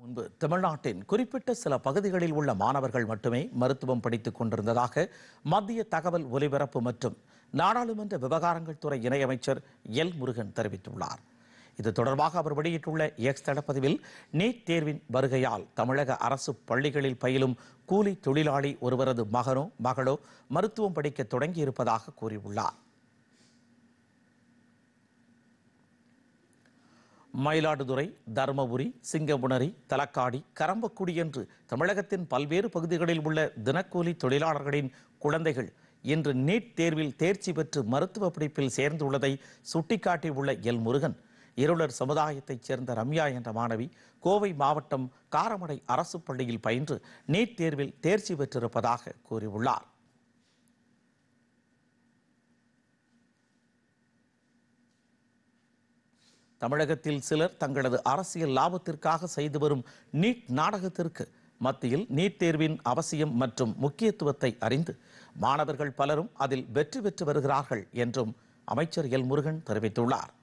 முன்பு தமிழ்நாட்டின் குறிப்பிட்ட சில பகுதிகளில் உள்ள மாணவர்கள் மட்டுமே மருத்துவம் படித்துக் கொண்டிருந்ததாக மத்திய தகவல் ஒலிபரப்பு மற்றும் நாடாளுமன்ற விவகாரங்கள் துறை இணையமைச்சர் எல் முருகன் தெரிவித்துள்ளார் இது தொடர்பாக அவர் வெளியிட்டுள்ள எக்ஸ் தடப்பதிவில் நீட் தேர்வின் வருகையால் தமிழக அரசு பள்ளிகளில் பயிலும் கூலி தொழிலாளி ஒருவரது மகனோ மகளோ மருத்துவம் படிக்க தொடங்கியிருப்பதாக கூறியுள்ளார் மயிலாடுதுறை தருமபுரி சிங்கமுனரி தலக்காடி கரம்பக்குடி என்று தமிழகத்தின் பல்வேறு பகுதிகளில் உள்ள தினக்கூலி தொழிலாளர்களின் குழந்தைகள் இன்று நீட் தேர்வில் தேர்ச்சி பெற்று மருத்துவ படிப்பில் சேர்ந்துள்ளதை சுட்டிக்காட்டியுள்ள எல் முருகன் இருளர் சமுதாயத்தைச் சேர்ந்த ரம்யா என்ற மாணவி கோவை மாவட்டம் காரமடை அரசு பள்ளியில் பயின்று நீட் தேர்வில் தேர்ச்சி பெற்றிருப்பதாக கூறியுள்ளார் தமிழகத்தில் சிலர் தங்களது அரசியல் லாபத்திற்காக செய்து வரும் நீட் நாடகத்திற்கு மத்தியில் நீட் தேர்வின் அவசியம் மற்றும் முக்கியத்துவத்தை அறிந்து மாணவர்கள் பலரும் அதில் வெற்றி பெற்று வருகிறார்கள் என்றும் அமைச்சர் எல் முருகன் தெரிவித்துள்ளார்